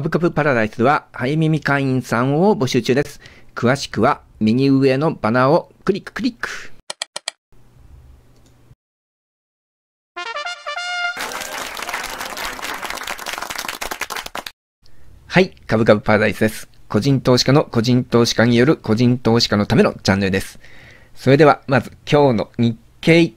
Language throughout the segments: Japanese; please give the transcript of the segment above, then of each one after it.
株株パラダイスでは、早耳会員さんを募集中です。詳しくは、右上のバナーをクリッククリック。はい、株株パラダイスです。個人投資家の個人投資家による個人投資家のためのチャンネルです。それでは、まず今日の日経。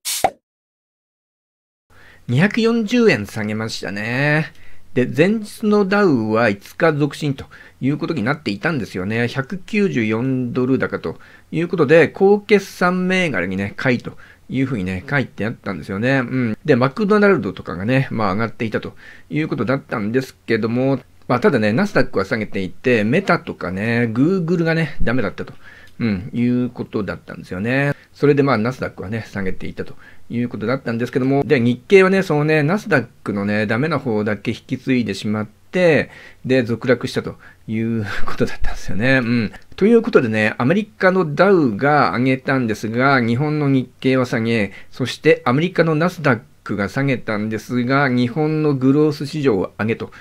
240円下げましたね。で、前日のダウは5日続伸ということになっていたんですよね。194ドル高ということで、高決算銘柄にね、買いというふうにね、書いてあったんですよね。うん。で、マクドナルドとかがね、まあ上がっていたということだったんですけども、まあただね、ナスダックは下げていて、メタとかね、グーグルがね、ダメだったと、うん、いうことだったんですよね。それでまあ、ナスダックはね、下げていたということだったんですけども、で、日経はね、そのね、ナスダックのね、ダメな方だけ引き継いでしまって、で、続落したということだったんですよね。うん。ということでね、アメリカのダウが上げたんですが、日本の日経は下げ、そしてアメリカのナスダックが下げたんですが、日本のグロース市場を上げと。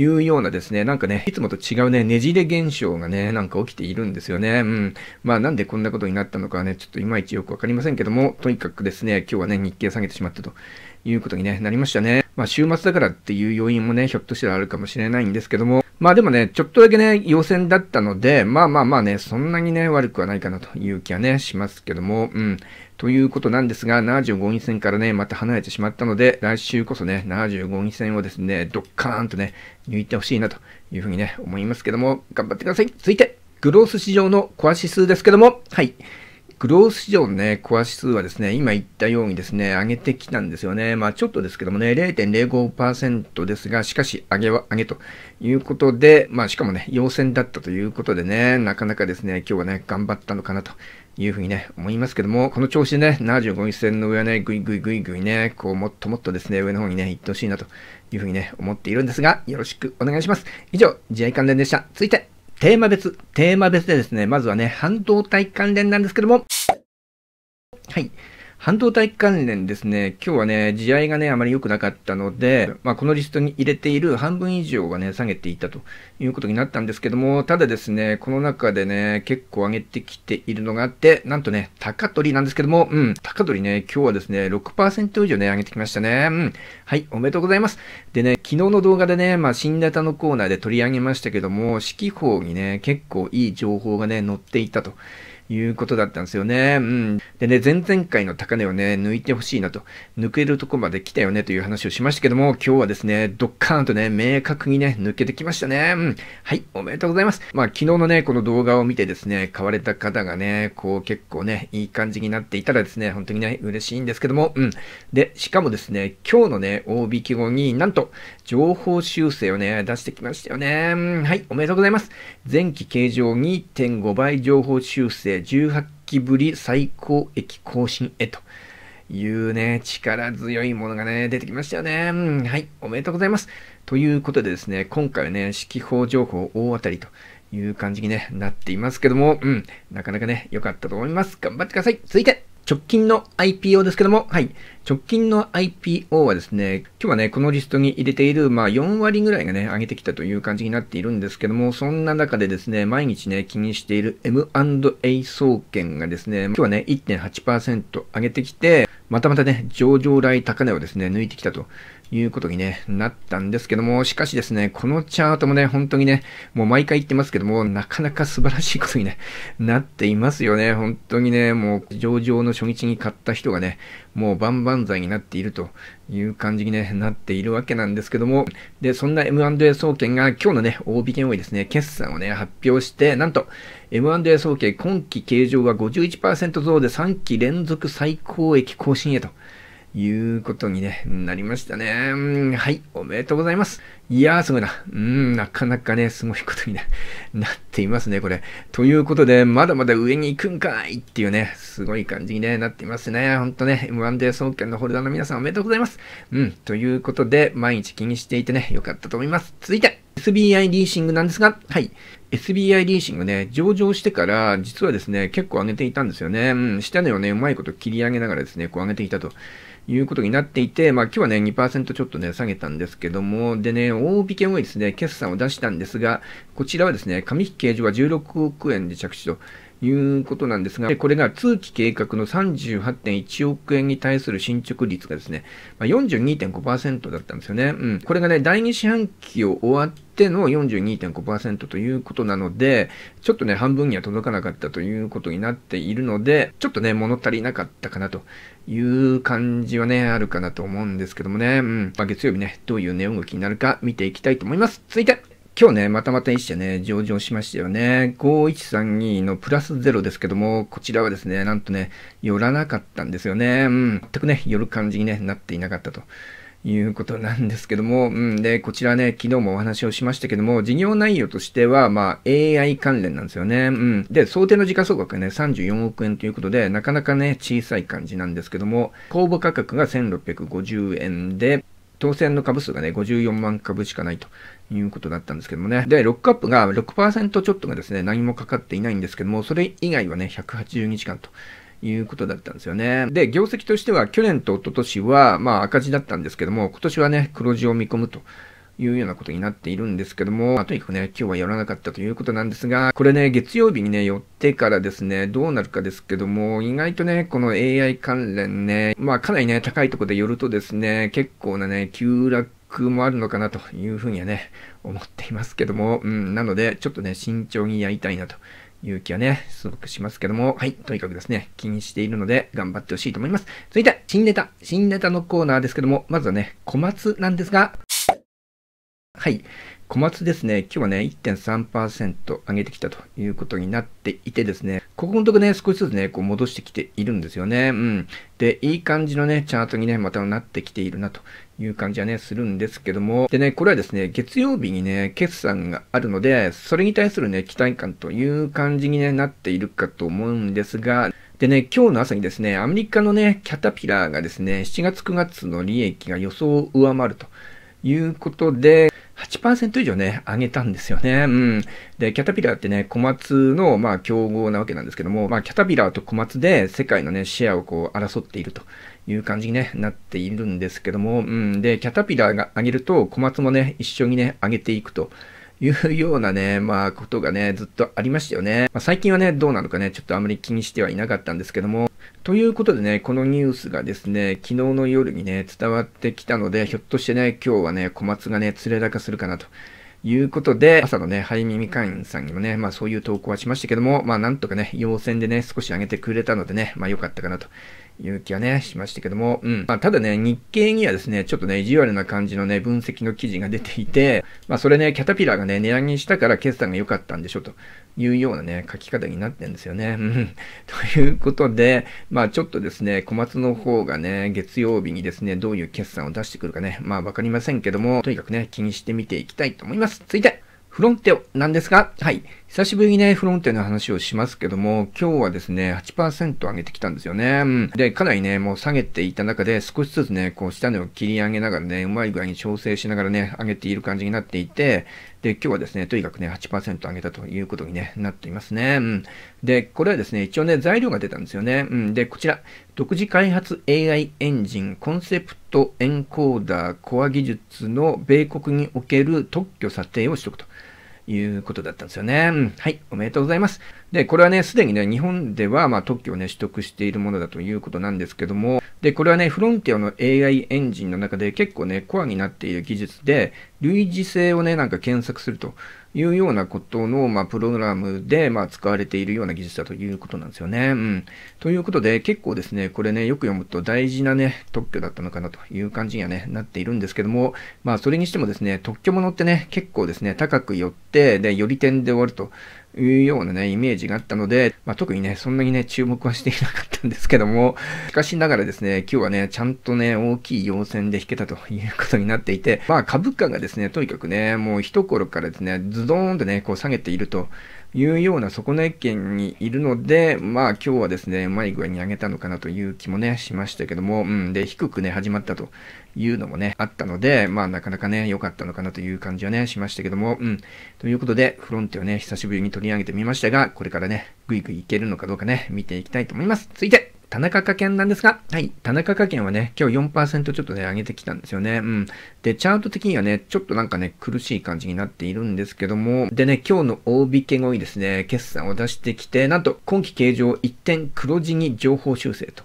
いうようなですね、なんかね、いつもと違うね、ねじれ現象がね、なんか起きているんですよね。うん。まあなんでこんなことになったのかね、ちょっといまいちよくわかりませんけども、とにかくですね、今日はね、日経下げてしまったということに、ね、なりましたね。まあ、週末だからっていう要因もね、ひょっとしたらあるかもしれないんですけども、まあでもね、ちょっとだけね、陽線だったので、まあまあまあね、そんなにね、悪くはないかなという気はね、しますけども、うん。ということなんですが、75位戦からね、また離れてしまったので、来週こそね、75位戦をですね、ドッカーンとね、抜いてほしいなというふうにね、思いますけども、頑張ってください。続いて、グロース市場のコア指数ですけども、はい。グロース市場のね、コア指数はですね、今言ったようにですね、上げてきたんですよね。まあちょっとですけどもね、0.05%ですが、しかし上げは上げということで、まあしかもね、陽線だったということでね、なかなかですね、今日はね、頑張ったのかなというふうにね、思いますけども、この調子でね、75日線の上はね、ぐいぐいぐいぐいね、こう、もっともっとですね、上の方にね、行ってほしいなというふうにね、思っているんですが、よろしくお願いします。以上、試合関連でした。続いて、テーマ別、テーマ別でですね、まずはね、半導体関連なんですけども、はい。半導体関連ですね、今日はね、地合いがね、あまり良くなかったので、まあ、このリストに入れている半分以上はね、下げていたということになったんですけども、ただですね、この中でね、結構上げてきているのがあって、なんとね、高取なんですけども、うん、高取ね、今日はですね、6%以上ね、上げてきましたね。うん。はい、おめでとうございます。でね、昨日の動画でね、まあ、新ネタのコーナーで取り上げましたけども、四季報にね、結構いい情報がね、載っていたと。いうことだったんですよね。うん。でね、前々回の高値をね、抜いてほしいなと、抜けるとこまで来たよねという話をしましたけども、今日はですね、ドッカーンとね、明確にね、抜けてきましたね。うん。はい、おめでとうございます。まあ、昨日のね、この動画を見てですね、買われた方がね、こう結構ね、いい感じになっていたらですね、本当にね、嬉しいんですけども、うん。で、しかもですね、今日のね、大引き後になんと、情報修正をね、出してきましたよね。はい、おめでとうございます。前期形状2.5倍情報修正18期ぶり最高益更新へと。いうね、力強いものがね、出てきましたよね。はい、おめでとうございます。ということでですね、今回はね、四季報情報大当たりという感じに、ね、なっていますけども、うん、なかなかね、良かったと思います。頑張ってください。続いて、直近の IPO ですけども、はい、直近の IPO はですね、今日はね、このリストに入れている、まあ、4割ぐらいがね、上げてきたという感じになっているんですけども、そんな中でですね、毎日ね、気にしている M&A 総研がですね、今日はね、1.8%上げてきて、またまたね、上場来高値をですね、抜いてきたということに、ね、なったんですけども、しかしですね、このチャートもね、本当にね、もう毎回言ってますけども、なかなか素晴らしいことに、ね、なっていますよね。本当にね、もう上場の初日に買った人がね、もうバン剤になっているという感じに、ね、なっているわけなんですけども、で、そんな M&A 総研が今日のね、大引け多いですね、決算をね、発表して、なんと、M&A 総研今期計上は51%増で3期連続最高益更新へと。いうことに、ね、なりましたね。はい、おめでとうございます。いやー、すごいな。うん、なかなかね、すごいことに なっていますね、これ。ということで、まだまだ上に行くんかいっていうね、すごい感じに、ね、なっていますね。ほんとね、M1 で総研のホルダーの皆さんおめでとうございます。うん、ということで、毎日気にしていてね、よかったと思います。続いて、SBI リーシングなんですが、はい。SBI リーシングね、上場してから、実はですね、結構上げていたんですよね。うん、下値をね、うまいこと切り上げながらですね、こう上げていたということになっていて、まあ今日はね、2%ちょっとね、下げたんですけども、でね、大引けもいですね、決算を出したんですが、こちらはですね、上引き計上は16億円で着地と、いうことなんですが、これが通期計画の38.1億円に対する進捗率がですね、まあ、42.5%だったんですよね。うん。これがね、第2四半期を終わっての42.5%ということなので、ちょっとね、半分には届かなかったということになっているので、ちょっとね、物足りなかったかなという感じはね、あるかなと思うんですけどもね、うん。まあ、月曜日ね、どういう値、動きになるか見ていきたいと思います。続いて今日ね、またまた一社ね、上場しましたよね。5132のプラスゼロですけども、こちらはですね、なんとね、寄らなかったんですよね。うん、全くね、寄る感じに、ね、なっていなかったと。いうことなんですけども、うん、で、こちらね、昨日もお話をしましたけども、事業内容としては、まあ、AI 関連なんですよね。うん。で、想定の時価総額がね、34億円ということで、なかなかね、小さい感じなんですけども、公募価格が1650円で、当選の株数がね、54万株しかないということだったんですけどもね。で、ロックアップが6%ちょっとがですね、何もかかっていないんですけども、それ以外はね、180日間と。いうことだったんですよね。で、業績としては去年と一昨年は、まあ赤字だったんですけども、今年はね、黒字を見込むというようなことになっているんですけども、まあ、とにかくね、今日はやらなかったということなんですが、これね、月曜日にね、寄ってからですね、どうなるかですけども、意外とね、この AI 関連ね、まあかなりね、高いとこで寄るとですね、結構なね、急落もあるのかなというふうにはね、思っていますけども、うん、なので、ちょっとね、慎重にやりたいなという気はね、すごくしますけども、はい、とにかくですね、気にしているので頑張ってほしいと思います。続いて、新ネタ、新ネタのコーナーですけども、まずはね、小松なんですが、はい。小松ですね、今日はね、1.3%上げてきたということになっていてですね、ここのとこね、少しずつね、こう戻してきているんですよね。うん。で、いい感じのね、チャートにね、またなってきているなという感じはね、するんですけども、でね、これはですね、月曜日にね、決算があるので、それに対するね、期待感という感じに、ね、なっているかと思うんですが、でね、今日の朝にですね、アメリカのね、キャタピラーがですね、7月9月の利益が予想を上回るということで、8%以上ね、上げたんですよね。うん。で、キャタピラーってね、小松の、まあ、競合なわけなんですけども、まあ、キャタピラーと小松で世界のね、シェアをこう、争っているという感じに、ね、なっているんですけども、うん。で、キャタピラーが上げると、小松もね、一緒にね、上げていくと。いうようなね、まあ、ことがね、ずっとありましたよね。まあ、最近はね、どうなのかね、ちょっとあまり気にしてはいなかったんですけども、ということでね、このニュースがですね、昨日の夜にね、伝わってきたので、ひょっとしてね、今日はね、小松がね、連れだかするかなということで、朝のね、ハイ耳会員さんにもね、まあそういう投稿はしましたけども、まあなんとかね、要線でね、少し上げてくれたのでね、まあ良かったかなという気はね、しましたけども、うん。まあ、ただね、日経にはですね、ちょっとね、意地悪な感じのね、分析の記事が出ていて、まあ、それね、キャタピラーがね、値上げしたから決算が良かったんでしょ、というようなね、書き方になってんですよね。うん。ということで、まあ、ちょっとですね、小松の方がね、月曜日にですね、どういう決算を出してくるかね、まあ、わかりませんけども、とにかくね、気にしてみていきたいと思います。続いて、フロンテオなんですが、はい。久しぶりにね、フロンテの話をしますけども、今日はですね、8%上げてきたんですよね。で、かなりね、もう下げていた中で、少しずつね、こう、下値を切り上げながらね、うまい具合に調整しながらね、上げている感じになっていて、で、今日はですね、とにかくね、8%上げたということに、ね、なっていますね。うん。で、これはですね、一応ね、材料が出たんですよね。うん。で、こちら、独自開発 AI エンジン、コンセプトエンコーダー、コア技術の米国における特許査定を取得と。いうことだったんですよね。はい、おめでとうございます。で、これはね、すでにね、日本では、まあ、特許をね、取得しているものだということなんですけども、で、これはね、フロンティアの AI エンジンの中で結構ね、コアになっている技術で、類似性をね、なんか検索するというようなことの、まあ、プログラムで、まあ、使われているような技術だということなんですよね。うん。ということで、結構ですね、これね、よく読むと大事なね、特許だったのかなという感じにはね、なっているんですけども、まあ、それにしてもですね、特許ものってね、結構ですね、高くよって、で、より点で終わると。いうようなね、イメージがあったので、まあ、特にね、そんなにね、注目はしていなかったんですけども、しかしながらですね、今日はね、ちゃんとね、大きい要線で引けたということになっていて、まあ、株価がですね、とにかくね、もう一頃からですね、ズドーンとね、こう下げているというような底根県にいるので、まあ今日はですね、うまい具合に上げたのかなという気もね、しましたけども、うん、で、低くね、始まったというのもね、あったので、まあなかなかね、良かったのかなという感じはね、しましたけども、うん。ということで、フロンテをね、久しぶりに取り上げてみましたが、これからね、ぐいぐいいけるのかどうかね、見ていきたいと思います。続いて田中家券なんですが、はい、田中家券はね、今日4%ちょっとね、上げてきたんですよね。うん。で、チャート的にはね、ちょっとなんかね、苦しい感じになっているんですけども、でね、今日の大引け後にですね、決算を出してきて、なんと、今期形状一点黒字に情報修正と。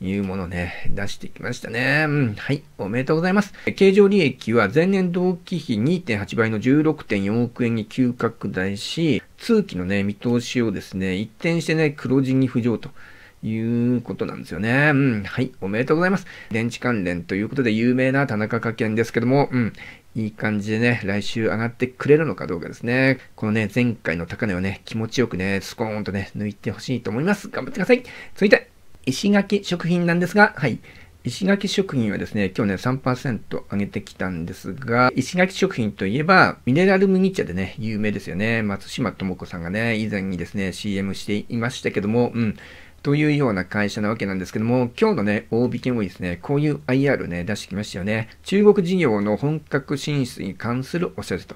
いうものね、出してきましたね。うん、はい、おめでとうございます。経常利益は前年同期比2.8倍の16.4億円に急拡大し、通期のね、見通しをですね、一転してね、黒字に浮上と。いうことなんですよね。うん。はい。おめでとうございます。電池関連ということで有名な田中科んですけども、うん。いい感じでね、来週上がってくれるのかどうかですね。このね、前回の高値をね、気持ちよくね、スコーンとね、抜いてほしいと思います。頑張ってください。続いて、石垣食品なんですが、はい。石垣食品はですね、今日ね、3%上げてきたんですが、石垣食品といえば、ミネラル麦茶でね、有名ですよね。松島智子さんがね、以前にですね、CM していましたけども、うん。というような会社なわけなんですけども、今日のね、大引きもですね、こういう IR ね、出してきましたよね。中国事業の本格進出に関するお知らせと。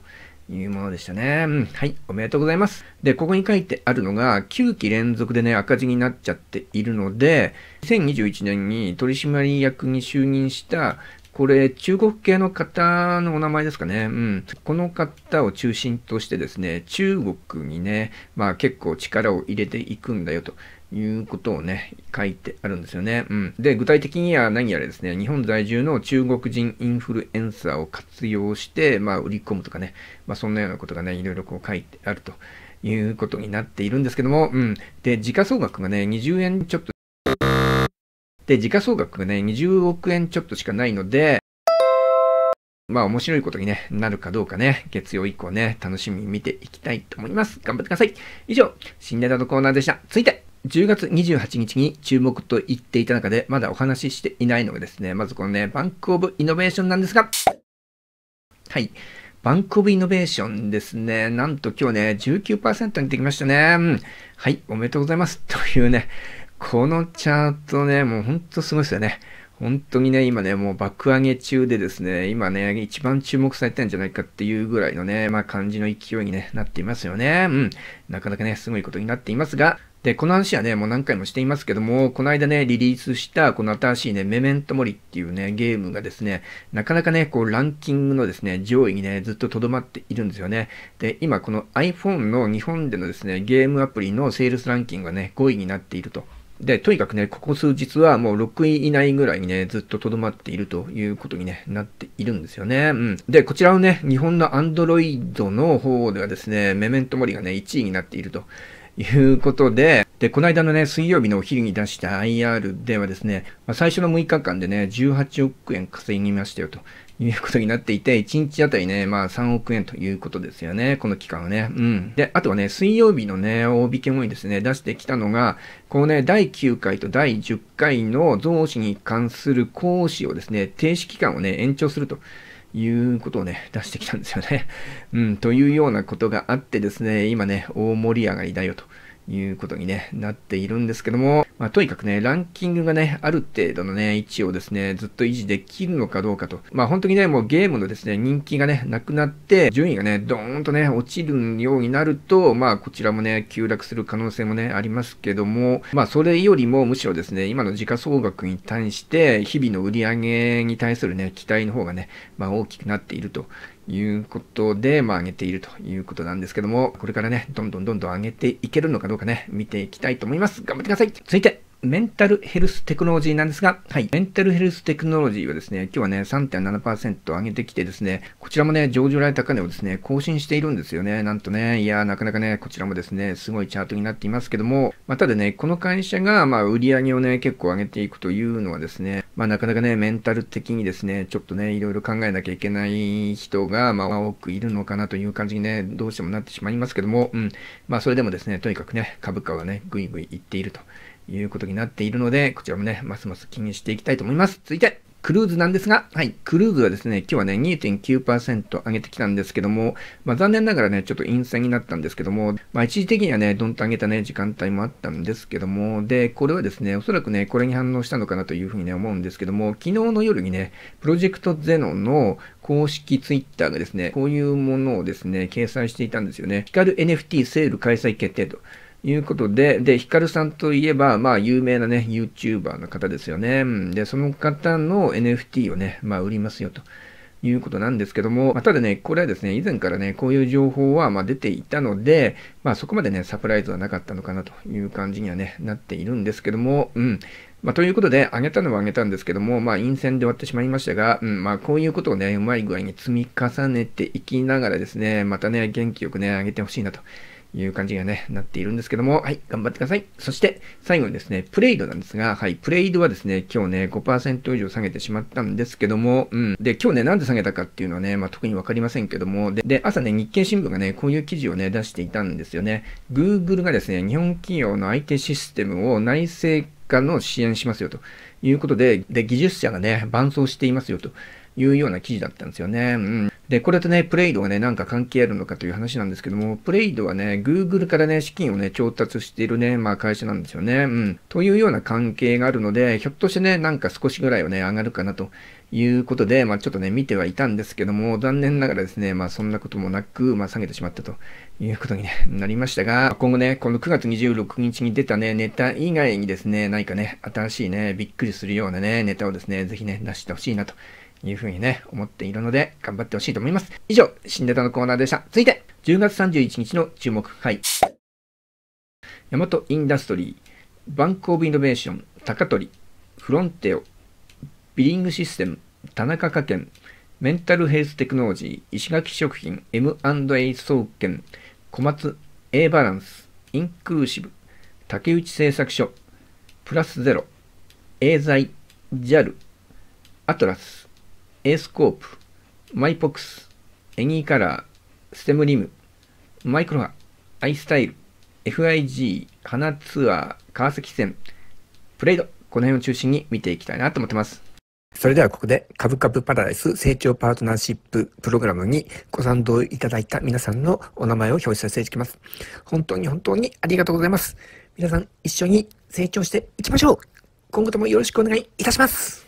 いうものでしたね。うん。はい。おめでとうございます。で、ここに書いてあるのが、9期連続でね、赤字になっちゃっているので、2021年に取締役に就任した、これ、中国系の方のお名前ですかね。うん。この方を中心としてですね、中国にね、まあ結構力を入れていくんだよということをね、書いてあるんですよね。うん。で、具体的には何やらですね、日本在住の中国人インフルエンサーを活用して、まあ、売り込むとかね、まあ、そんなようなことがね、いろいろこう書いてあるということになっているんですけども、うん。で、時価総額がね、20円ちょっと、で、時価総額がね、20億円ちょっとしかないので、まあ面白いことに、ね、なるかどうかね、月曜以降ね、楽しみに見ていきたいと思います。頑張ってください。以上、新ネタのコーナーでした。続いて10月28日に注目と言っていた中で、まだお話ししていないのがですね、まずこのね、バンクオブイノベーションなんですが、はい。バンクオブイノベーションですね。なんと今日ね、19%にできましたね、はい、おめでとうございます。というね、このチャートね、もうほんとすごいですよね。本当にね、今ね、もう爆上げ中でですね、今ね、一番注目されてんじゃないかっていうぐらいのね、まあ感じの勢いに、ね、なっていますよね。うん。なかなかね、すごいことになっていますが、で、この話はね、もう何回もしていますけども、この間ね、リリースした、この新しいね、メメントモリっていうね、ゲームがですね、なかなかね、こう、ランキングのですね、上位にね、ずっと留まっているんですよね。で、今、この iPhone の日本でのですね、ゲームアプリのセールスランキングがね、5位になっていると。で、とにかくね、ここ数日はもう6位以内ぐらいにね、ずっと留まっているということに、ね、なっているんですよね。うん。で、こちらのね、日本の Android の方ではですね、メメントモリがね、1位になっていると。いうことで、で、この間のね、水曜日のお昼に出した IR ではですね、まあ、最初の6日間でね、18億円稼ぎましたよということになっていて、1日あたりね、まあ3億円ということですよね、この期間はね。うん。で、あとはね、水曜日のね、大引け後にですね、出してきたのが、このね、第9回と第10回の増資に関する講師をですね、停止期間をね、延長すると。いうことをね、出してきたんですよね。うん、というようなことがあってですね、今ね、大盛り上がりだよということに、ね、なっているんですけども、まあ、とにかくね、ランキングがね、ある程度のね、位置をですね、ずっと維持できるのかどうかと。まあ本当にね、もうゲームのですね、人気がね、なくなって、順位がね、ドーンとね、落ちるようになると、まあこちらもね、急落する可能性もね、ありますけども、まあそれよりもむしろですね、今の時価総額に対して、日々の売り上げに対するね、期待の方がね、まあ大きくなっているということで、まあ、上げているということなんですけども、これからね、どんどんどんどん上げていけるのかどうかね、見ていきたいと思います。頑張ってください。続いて、メンタルヘルステクノロジーなんですが、はい。メンタルヘルステクノロジーはですね、今日はね、3.7%上げてきてですね、こちらもね、上場来高値をですね、更新しているんですよね。なんとね、いや、なかなかね、こちらもですね、すごいチャートになっていますけども、まあ、ただね、この会社が、まあ、売り上げをね、結構上げていくというのはですね、まあ、なかなかね、メンタル的にですね、ちょっとね、いろいろ考えなきゃいけない人が、まあ、多くいるのかなという感じにね、どうしてもなってしまいますけども、うん。まあ、それでもですね、とにかくね、株価はね、ぐいぐいいっていると。いうことになっているので、こちらもね、ますます気にしていきたいと思います。続いて、クルーズなんですが、はい、クルーズはですね、今日はね、2.9%上げてきたんですけども、まあ、残念ながらね、ちょっと陰線になったんですけども、まあ、一時的にはね、どんと上げたね、時間帯もあったんですけども、で、これはですね、おそらくね、これに反応したのかなというふうにね、思うんですけども、昨日の夜にね、プロジェクトゼノの公式ツイッターがですね、こういうものをですね、掲載していたんですよね。光 NFT セール開催決定と。いうことで、で、ヒカルさんといえば、まあ、有名なね、YouTuber の方ですよね。で、その方の NFT をね、まあ、売りますよと。いうことなんですけども、まあ、ただね、これはですね、以前からね、こういう情報はまあ出ていたので、まあそこまでね、サプライズはなかったのかなという感じにはね、なっているんですけども、うん。まあということで、あげたのはあげたんですけども、まあ陰線で終わってしまいましたが、うん、まあこういうことをね、うまい具合に積み重ねていきながらですね、またね、元気よくね、あげてほしいなと。いう感じがね、なっているんですけども、はい、頑張ってください。そして、最後にですね、プレイドなんですが、はい、プレイドはですね、今日ね、5%以上下げてしまったんですけども、うん。で、今日ね、なんで下げたかっていうのはね、まあ、特にわかりませんけども、で、で朝ね、日経新聞がね、こういう記事をね、出していたんですよね。Google がですね、日本企業の IT システムを内製化の支援しますよということで、で、技術者がね、伴走していますよというような記事だったんですよね。うん。で、これとね、プレイドがね、なんか関係あるのかという話なんですけども、プレイドはね、Google からね、資金をね、調達しているね、まあ会社なんですよね。うん。というような関係があるので、ひょっとしてね、なんか少しぐらいはね、上がるかなということで、まあちょっとね、見てはいたんですけども、残念ながらですね、まあそんなこともなく、まあ下げてしまったということになりましたが、今後ね、この9月26日に出たね、ネタ以外にですね、何かね、新しいね、びっくりするようなね、ネタをですね、ぜひね、出してほしいなというふうにね、思っているので、頑張ってほしいと思います。以上、新ネタのコーナーでした。続いて、10月31日の注目回。ヤマトインダストリー、バンクオブイノベーション、高取、フロンテオ、ビリングシステム、田中科研、メンタルヘルステクノロジー、石垣食品、M&A 総研、小松、A バランス、インクルーシブ、竹内製作所、プラスゼロ、エーザイ、ジャル、アトラス、エースコープ、マイポックス、エニーカラー、ステムリム、マイクロハ、アイスタイル、FIG、花ツアー、川崎戦、プレイド、この辺を中心に見ていきたいなと思ってます。それではここで株株パラダイス成長パートナーシッププログラムにご賛同いただいた皆さんのお名前を表示させていきます。本当に本当にありがとうございます。皆さん一緒に成長していきましょう今後ともよろしくお願いいたします